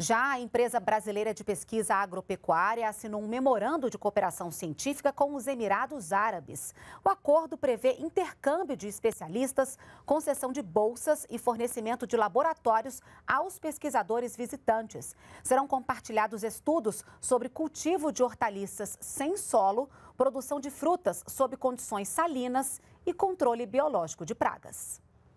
Já a empresa brasileira de pesquisa agropecuária assinou um memorando de cooperação científica com os Emirados Árabes. O acordo prevê intercâmbio de especialistas, concessão de bolsas e fornecimento de laboratórios aos pesquisadores visitantes. Serão compartilhados estudos sobre cultivo de hortaliças sem solo, produção de frutas sob condições salinas e controle biológico de pragas.